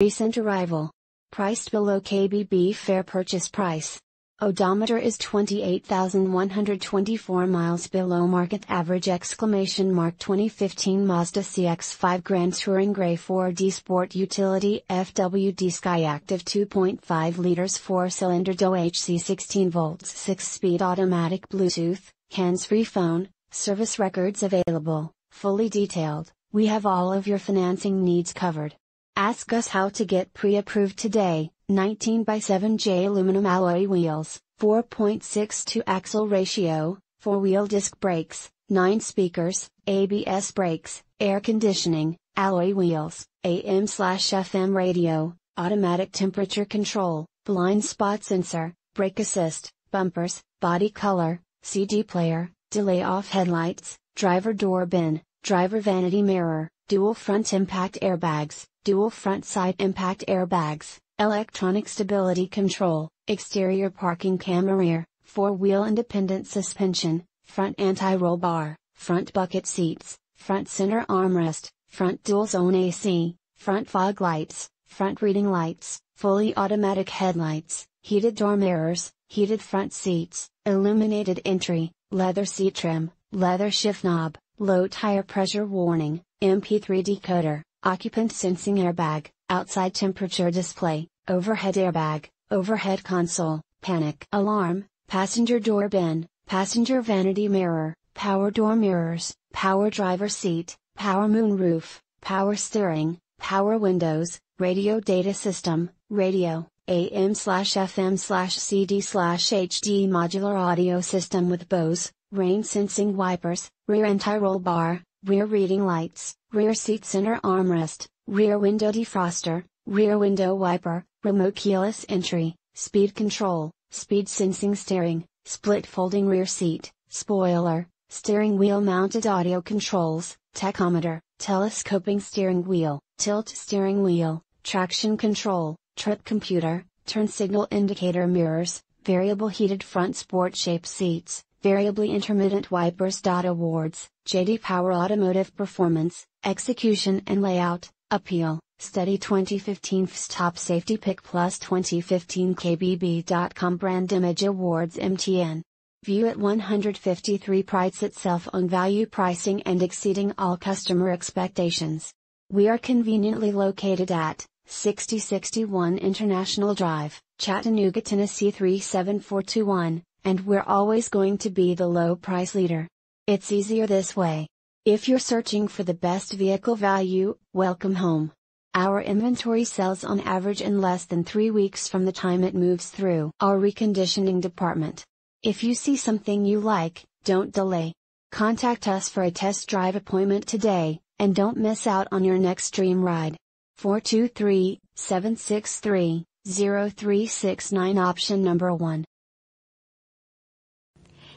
Recent arrival. Priced below KBB fair purchase price. Odometer is 28,124 miles below market average exclamation mark 2015 Mazda CX-5 Grand Touring Grey 4D Sport Utility FWD Skyactiv 2.5 liters 4-cylinder DOHC 16 volts 6-speed automatic Bluetooth, hands-free phone, service records available, fully detailed, we have all of your financing needs covered. Ask us how to get pre-approved today. 19 by 7J aluminum alloy wheels, 4.62 axle ratio, 4-wheel disc brakes, 9 speakers, ABS brakes, air conditioning, alloy wheels, AM/FM radio, automatic temperature control, blind spot sensor, brake assist, bumpers, body color, CD player, delay off headlights, driver door bin, driver vanity mirror, dual front impact airbags, dual front side impact airbags, electronic stability control, exterior parking camera rear, four-wheel independent suspension, front anti-roll bar, front bucket seats, front center armrest, front dual zone AC, front fog lights, front reading lights, fully automatic headlights, heated door mirrors, heated front seats, illuminated entry, leather seat trim, leather shift knob, low tire pressure warning, MP3 decoder, occupant sensing airbag, outside temperature display, overhead airbag, overhead console, panic alarm, passenger door bin, passenger vanity mirror, power door mirrors, power driver seat, power moonroof, power steering, power windows, radio data system, radio, AM slash FM slash CD slash HD modular audio system with Bose, rain sensing wipers, rear anti-roll bar, rear reading lights, rear seat center armrest, rear window defroster, rear window wiper, remote keyless entry, speed control, speed sensing steering, split folding rear seat, spoiler, steering wheel mounted audio controls, tachometer, telescoping steering wheel, tilt steering wheel, traction control, trip computer, turn signal indicator mirrors, variable heated front sport shape seats, Variably Intermittent Wipers. Awards, JD Power Automotive Performance, Execution and Layout, Appeal, Study 2015 Top Safety Pick Plus 2015 KBB.com Brand Image Awards MTN. View at 153 prides itself on value pricing and exceeding all customer expectations. We are conveniently located at 6061 International Drive, Chattanooga, Tennessee 37421 and we're always going to be the low price leader. It's easier this way. If you're searching for the best vehicle value, welcome home. Our inventory sells on average in less than three weeks from the time it moves through our reconditioning department. If you see something you like, don't delay. Contact us for a test drive appointment today, and don't miss out on your next dream ride. 423 763 0369 Option number 1